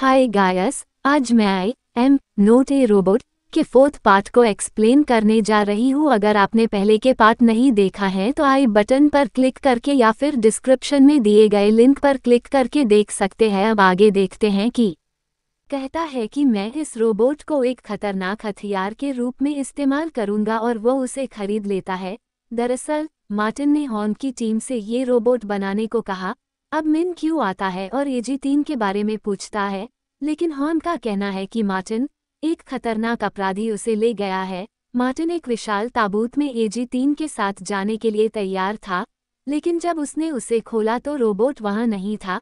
हाय guys आज मैं I am not a robot के फोर्थ पार्ट को एक्सप्लेन करने जा रही हूँ अगर आपने पहले के पार्ट नहीं देखा है तो आई बटन पर क्लिक करके या फिर डिस्क्रिप्शन में दिए गए लिंक पर क्लिक करके देख सकते हैं अब आगे देखते हैं कि कहता है कि मैं इस रोबोट को एक खतरनाक हथियार के रूप में इस्तेमाल करूंगा और वो उसे खरीद लेता है दरअसल मार्टिन ने हॉर्न की टीम से ये रोबोट बनाने को कहा अब मिन क्यों आता है और एजी तीन के बारे में पूछता है लेकिन हॉन का कहना है कि मार्टिन एक खतरनाक अपराधी उसे ले गया है मार्टिन एक विशाल ताबूत में एजी तीन के साथ जाने के लिए तैयार था लेकिन जब उसने उसे खोला तो रोबोट वहाँ नहीं था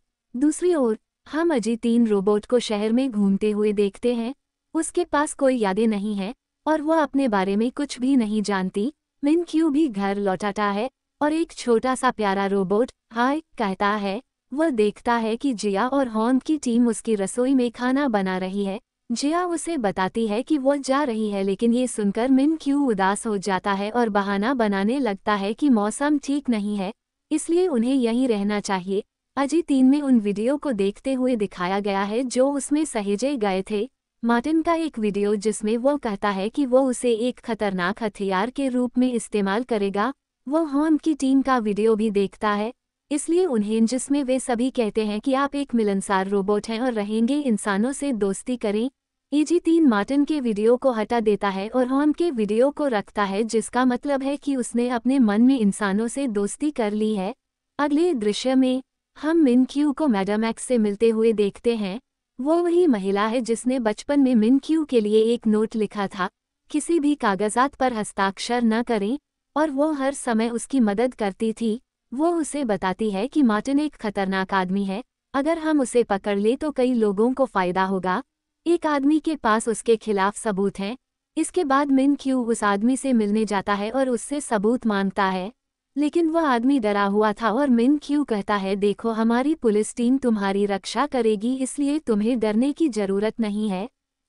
दूसरी ओर हम अजी तीन रोबोट को शहर में घूमते हुए देखते हैं उसके पास कोई यादें नहीं है और वह अपने बारे में कुछ भी नहीं जानती मिन क्यू भी घर लौटाता है और एक छोटा सा प्यारा रोबोट हाय कहता है वह देखता है कि जिया और हॉन्द की टीम उसकी रसोई में खाना बना रही है जिया उसे बताती है कि वह जा रही है लेकिन ये सुनकर मिन क्यू उदास हो जाता है और बहाना बनाने लगता है कि मौसम ठीक नहीं है इसलिए उन्हें यहीं रहना चाहिए अजी तीन में उन वीडियो को देखते हुए दिखाया गया है जो उसमें सहेजे गए थे मार्टिन का एक वीडियो जिसमें वो कहता है कि वो उसे एक खतरनाक हथियार के रूप में इस्तेमाल करेगा वो होम की टीम का वीडियो भी देखता है इसलिए उन्हें जिसमें वे सभी कहते हैं कि आप एक मिलनसार रोबोट हैं और रहेंगे इंसानों से दोस्ती करें ईजी e तीन मार्टिन के वीडियो को हटा देता है और होम के वीडियो को रखता है जिसका मतलब है कि उसने अपने मन में इंसानों से दोस्ती कर ली है अगले दृश्य में हम मिन क्यू को मैडम एक्स से मिलते हुए देखते हैं वो वही महिला है जिसने बचपन में मिन क्यू के लिए एक नोट लिखा था किसी भी कागजात पर हस्ताक्षर न करें और वो हर समय उसकी मदद करती थी वो उसे बताती है कि मार्टिन एक खतरनाक आदमी है अगर हम उसे पकड़ ले तो कई लोगों को फ़ायदा होगा एक आदमी के पास उसके खिलाफ सबूत हैं इसके बाद मिन क्यू उस आदमी से मिलने जाता है और उससे सबूत मांगता है लेकिन वह आदमी डरा हुआ था और मिन क्यू कहता है देखो हमारी पुलिस टीम तुम्हारी रक्षा करेगी इसलिए तुम्हें डरने की जरूरत नहीं है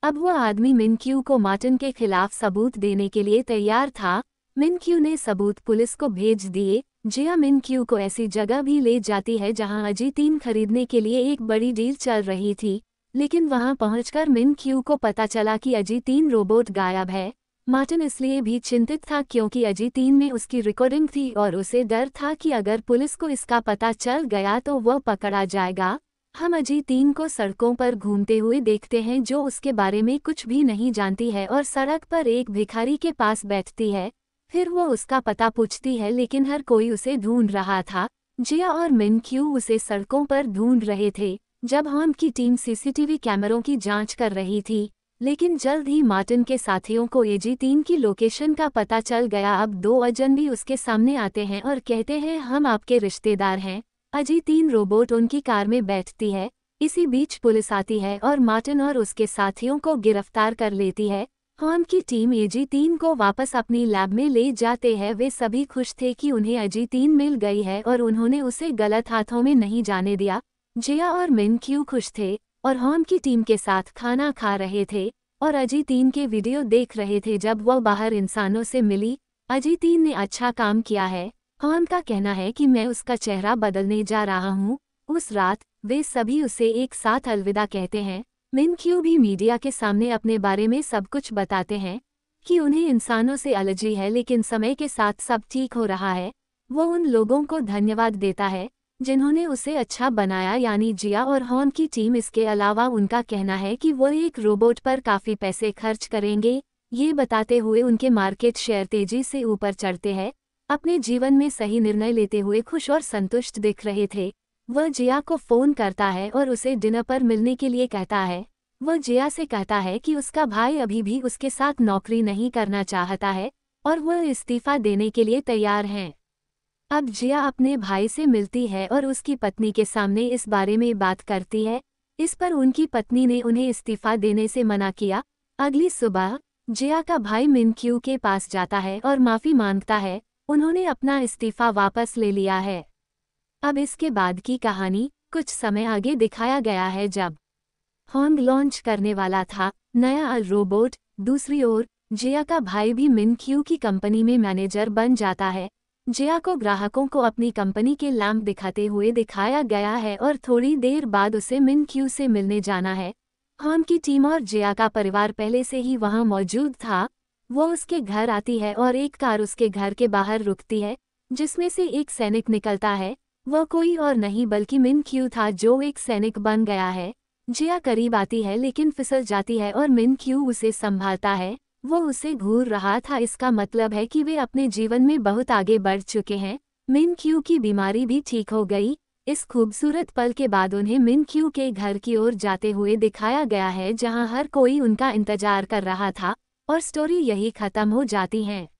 अब वह आदमी मिन क्यू को मार्टिन के खिलाफ सबूत देने के लिए तैयार था मिनक्यू ने सबूत पुलिस को भेज दिए जिया मिनक्यू को ऐसी जगह भी ले जाती है जहां अजीतीन खरीदने के लिए एक बड़ी डील चल रही थी लेकिन वहां पहुंचकर मिनक्यू को पता चला कि अजीतीन रोबोट गायब है मार्टिन इसलिए भी चिंतित था क्योंकि अजीतीन में उसकी रिकॉर्डिंग थी और उसे डर था कि अगर पुलिस को इसका पता चल गया तो वह पकड़ा जाएगा हम अजीतीन को सड़कों पर घूमते हुए देखते हैं जो उसके बारे में कुछ भी नहीं जानती है और सड़क पर एक भिखारी के पास बैठती है फिर वो उसका पता पूछती है लेकिन हर कोई उसे ढूंढ रहा था जिया और मिन क्यू उसे सड़कों पर ढूंढ रहे थे जब हॉम की टीम सीसीटीवी कैमरों की जांच कर रही थी लेकिन जल्द ही मार्टिन के साथियों को एजी तीन की लोकेशन का पता चल गया अब दो अजन भी उसके सामने आते हैं और कहते हैं हम आपके रिश्तेदार हैं अजी तीन रोबोट उनकी कार में बैठती है इसी बीच पुलिस आती है और मार्टिन और उसके साथियों को गिरफ्तार कर लेती है हॉम की टीम एजी तीन को वापस अपनी लैब में ले जाते हैं वे सभी खुश थे कि उन्हें अजी तीन मिल गई है और उन्होंने उसे गलत हाथों में नहीं जाने दिया जिया और मिन क्यू खुश थे और हॉम की टीम के साथ खाना खा रहे थे और अजी तीन के वीडियो देख रहे थे जब वह बाहर इंसानों से मिली अजी तीन ने अच्छा काम किया है हॉम का कहना है कि मैं उसका चेहरा बदलने जा रहा हूँ उस रात वे सभी उसे एक साथ अलविदा कहते हैं मिन भी मीडिया के सामने अपने बारे में सब कुछ बताते हैं कि उन्हें इंसानों से एलर्जी है लेकिन समय के साथ सब ठीक हो रहा है वो उन लोगों को धन्यवाद देता है जिन्होंने उसे अच्छा बनाया यानी जिया और हॉन की टीम इसके अलावा उनका कहना है कि वो एक रोबोट पर काफ़ी पैसे खर्च करेंगे ये बताते हुए उनके मार्केट शेयर तेजी से ऊपर चढ़ते हैं अपने जीवन में सही निर्णय लेते हुए खुश और संतुष्ट दिख रहे थे वह जिया को फ़ोन करता है और उसे डिनर पर मिलने के लिए कहता है वह जिया से कहता है कि उसका भाई अभी भी उसके साथ नौकरी नहीं करना चाहता है और वह इस्तीफ़ा देने के लिए तैयार हैं अब जिया अपने भाई से मिलती है और उसकी पत्नी के सामने इस बारे में बात करती है इस पर उनकी पत्नी ने उन्हें इस्तीफ़ा देने से मना किया अगली सुबह जिया का भाई मिनक्यू के पास जाता है और माफ़ी मांगता है उन्होंने अपना इस्तीफ़ा वापस ले लिया है अब इसके बाद की कहानी कुछ समय आगे दिखाया गया है जब हॉन्ग लॉन्च करने वाला था नया अल रोबोट दूसरी ओर जिया का भाई भी मिनक्यू की कंपनी में मैनेजर बन जाता है जिया को ग्राहकों को अपनी कंपनी के लैम्प दिखाते हुए दिखाया गया है और थोड़ी देर बाद उसे मिनक्यू से मिलने जाना है हॉन्ग की टीम और जिया का परिवार पहले से ही वहां मौजूद था वो उसके घर आती है और एक कार उसके घर के बाहर रुकती है जिसमें से एक सैनिक निकलता है वह कोई और नहीं बल्कि मिन क्यू था जो एक सैनिक बन गया है जिया करीब आती है लेकिन फिसल जाती है और मिन क्यू उसे संभालता है वो उसे घूर रहा था इसका मतलब है कि वे अपने जीवन में बहुत आगे बढ़ चुके हैं मिन क्यू की बीमारी भी ठीक हो गई इस खूबसूरत पल के बाद उन्हें मिन क्यू के घर की ओर जाते हुए दिखाया गया है जहां हर कोई उनका इंतजार कर रहा था और स्टोरी यही खत्म हो जाती है